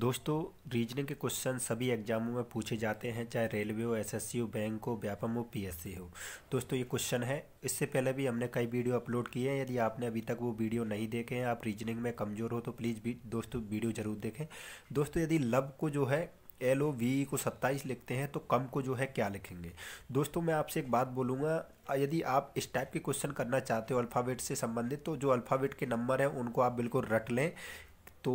दोस्तों रीजनिंग के क्वेश्चन सभी एग्जामों में पूछे जाते हैं चाहे रेलवे हो एसएससी हो बैंक हो व्यापम हो पीएससी हो दोस्तों ये क्वेश्चन है इससे पहले भी हमने कई वीडियो अपलोड किए हैं यदि आपने अभी तक वो वीडियो नहीं देखे हैं आप रीजनिंग में कमज़ोर हो तो प्लीज़ भी दोस्तों वीडियो ज़रूर देखें दोस्तों यदि लव को जो है एल ओ वी को सत्ताईस लिखते हैं तो कम को जो है क्या लिखेंगे दोस्तों मैं आपसे एक बात बोलूँगा यदि आप इस टाइप के क्वेश्चन करना चाहते हो अल्फ़ाबेट से संबंधित तो जो अल्फ़ाबेट के नंबर हैं उनको आप बिल्कुल रट लें तो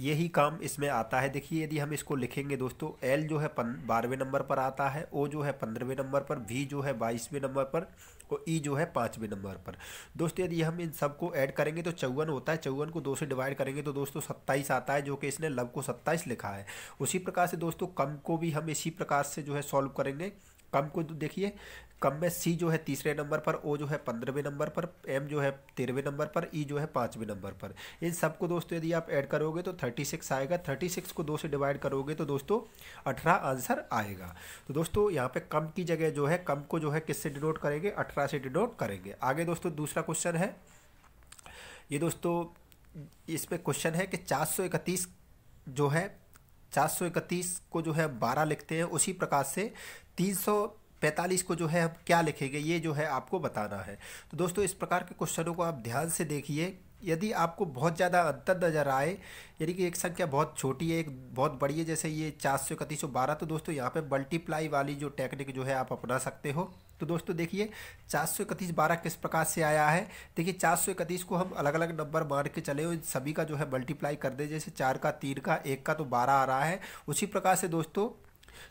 यही काम इसमें आता है देखिए यदि हम इसको लिखेंगे दोस्तों एल जो है बारहवें नंबर पर आता है ओ जो है पंद्रहवें नंबर पर वी जो है बाईसवें नंबर पर और ई e जो है पाँचवें नंबर पर दोस्तों यदि हम इन सबको ऐड करेंगे तो चौवन होता है चौवन को दो से डिवाइड करेंगे तो दोस्तों सत्ताईस आता है जो कि इसने लव को सत्ताईस लिखा है उसी प्रकार से दोस्तों कम को भी हम इसी प्रकार से जो है सॉल्व करेंगे कम को तो देखिए कम में सी जो है तीसरे नंबर पर ओ जो है पंद्रहवें नंबर पर एम जो है तेरहवें नंबर पर ई e जो है पाँचवें नंबर पर इन सबको दोस्तों यदि आप ऐड करोगे तो थर्टी सिक्स आएगा थर्टी सिक्स को दो से डिवाइड करोगे तो दोस्तों अठारह आंसर आएगा तो दोस्तों यहाँ पे कम की जगह जो है कम को जो है किससे डिनोट करेंगे अठारह से डिनोट करेंगे आगे दोस्तों दूसरा क्वेश्चन है ये दोस्तों इसमें क्वेश्चन है कि चार जो है सौ इकतीस को जो है बारह लिखते हैं उसी प्रकार से तीन सौ पैंतालीस को जो है अब क्या लिखेंगे ये जो है आपको बताना है तो दोस्तों इस प्रकार के क्वेश्चनों को आप ध्यान से देखिए यदि आपको बहुत ज़्यादा अंतर नज़र आए यानी कि एक संख्या बहुत छोटी है एक बहुत बड़ी है जैसे ये चार सौ इकतीस सौ बारह तो दोस्तों यहाँ पे मल्टीप्लाई वाली जो टेक्निक जो है आप अपना सकते हो तो दोस्तों देखिए चार सौ इकतीस बारह किस प्रकार से आया है देखिए चार सौ इकतीस को हम अलग अलग नंबर मान के चले हो सभी का जो है मल्टीप्लाई कर दें जैसे चार का तीन का एक का तो बारह आ रहा है उसी प्रकार से दोस्तों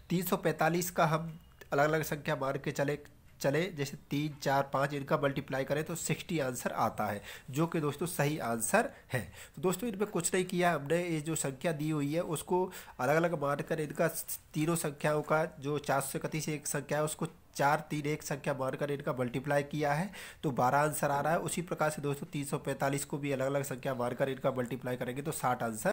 तीन सौ पैंतालीस का हम अलग अलग संख्या मान के चले चले जैसे तीन चार पाँच इनका मल्टीप्लाई करें तो सिक्सटी आंसर आता है जो कि दोस्तों सही आंसर है तो दोस्तों इनमें कुछ नहीं किया हमने ये जो संख्या दी हुई है उसको अलग अलग मानकर इनका तीनों संख्याओं का जो चार सौ इकतीस एक संख्या है उसको चार तीन एक संख्या मानकर इनका मल्टीप्लाई किया है तो बारह आंसर आ रहा है उसी प्रकार से दोस्तों तीन सौ पैंतालीस को भी अलग अलग संख्या मानकर इनका मल्टीप्लाई करेंगे तो साठ आंसर